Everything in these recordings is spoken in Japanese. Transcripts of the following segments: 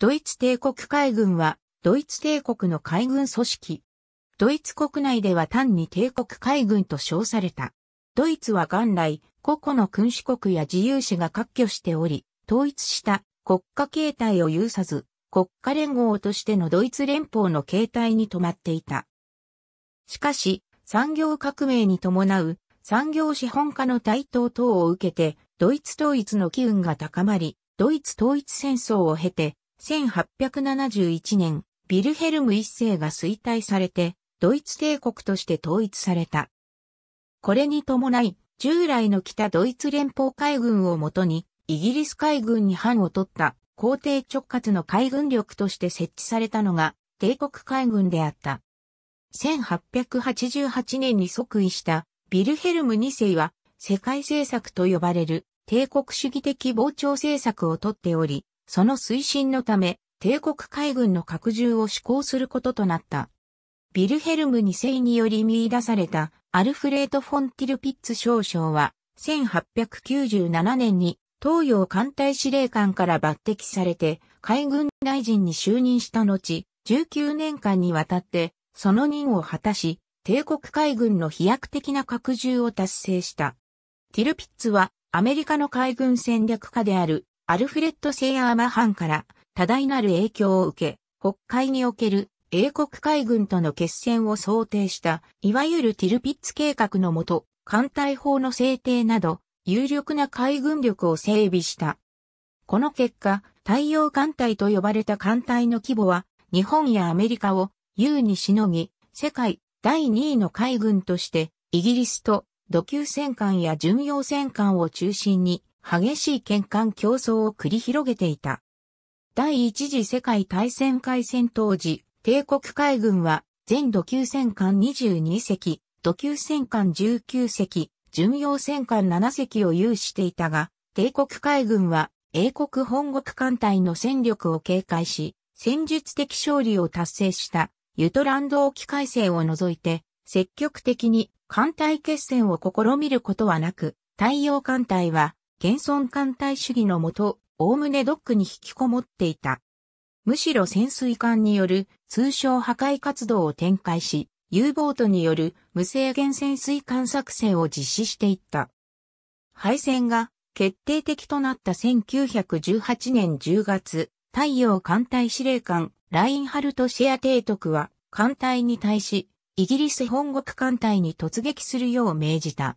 ドイツ帝国海軍は、ドイツ帝国の海軍組織。ドイツ国内では単に帝国海軍と称された。ドイツは元来、個々の君主国や自由市が割拠しており、統一した国家形態を有さず、国家連合としてのドイツ連邦の形態に止まっていた。しかし、産業革命に伴う産業資本家の台頭等を受けて、ドイツ統一の機運が高まり、ドイツ統一戦争を経て、1871年、ビルヘルム一世が衰退されて、ドイツ帝国として統一された。これに伴い、従来の北ドイツ連邦海軍をもとに、イギリス海軍に反を取った皇帝直轄の海軍力として設置されたのが帝国海軍であった。1888年に即位したビルヘルム2世は世界政策と呼ばれる帝国主義的膨張政策をとっており、その推進のため、帝国海軍の拡充を施行することとなった。ビルヘルム2世により見出されたアルフレート・フォンティルピッツ少将は、1897年に東洋艦隊司令官から抜擢されて海軍大臣に就任した後、19年間にわたってその任を果たし、帝国海軍の飛躍的な拡充を達成した。ティルピッツはアメリカの海軍戦略家であるアルフレッド・セイアーマハンから多大なる影響を受け、北海における英国海軍との決戦を想定した、いわゆるティルピッツ計画のもと、艦隊法の制定など、有力な海軍力を整備した。この結果、太陽艦隊と呼ばれた艦隊の規模は、日本やアメリカを優にしのぎ、世界第2位の海軍として、イギリスと土球戦艦や巡洋戦艦を中心に激しい県間競争を繰り広げていた。第一次世界大戦開戦当時、帝国海軍は全土級戦艦22隻、土級戦艦19隻、巡洋戦艦7隻を有していたが、帝国海軍は英国本国艦隊の戦力を警戒し、戦術的勝利を達成したユトランド沖海戦を除いて、積極的に艦隊決戦を試みることはなく、太陽艦隊は現存艦隊主義のもと、おおむねドックに引きこもっていた。むしろ潜水艦による通称破壊活動を展開し、U ボートによる無制限潜水艦作戦を実施していった。敗戦が決定的となった1918年10月、太陽艦隊司令官ラインハルト・シェア提督は艦隊に対し、イギリス本国艦隊に突撃するよう命じた。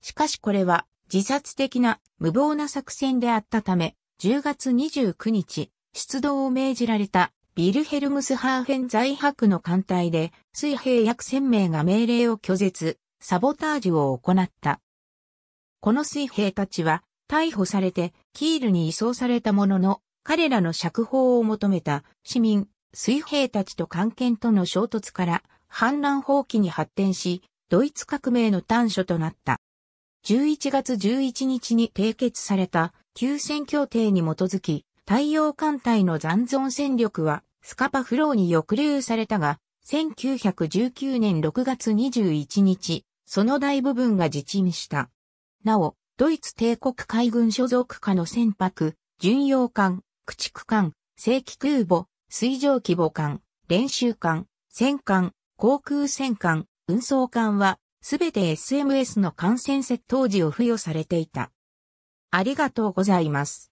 しかしこれは自殺的な無謀な作戦であったため、10月29日、出動を命じられたビルヘルムスハーフェン在泊の艦隊で、水兵約1000名が命令を拒絶、サボタージュを行った。この水兵たちは逮捕されてキールに移送されたものの、彼らの釈放を求めた市民、水兵たちと関係との衝突から反乱放棄に発展し、ドイツ革命の端緒となった。11月11日に締結された休戦協定に基づき、太陽艦隊の残存戦力はスカパフローに抑留されたが、1919年6月21日、その大部分が自沈した。なお、ドイツ帝国海軍所属下の船舶、巡洋艦、駆逐艦、正規空母、水上規模艦、練習艦、戦艦、航空戦艦、運送艦はすべて SMS の感染説。当時を付与されていた。ありがとうございます。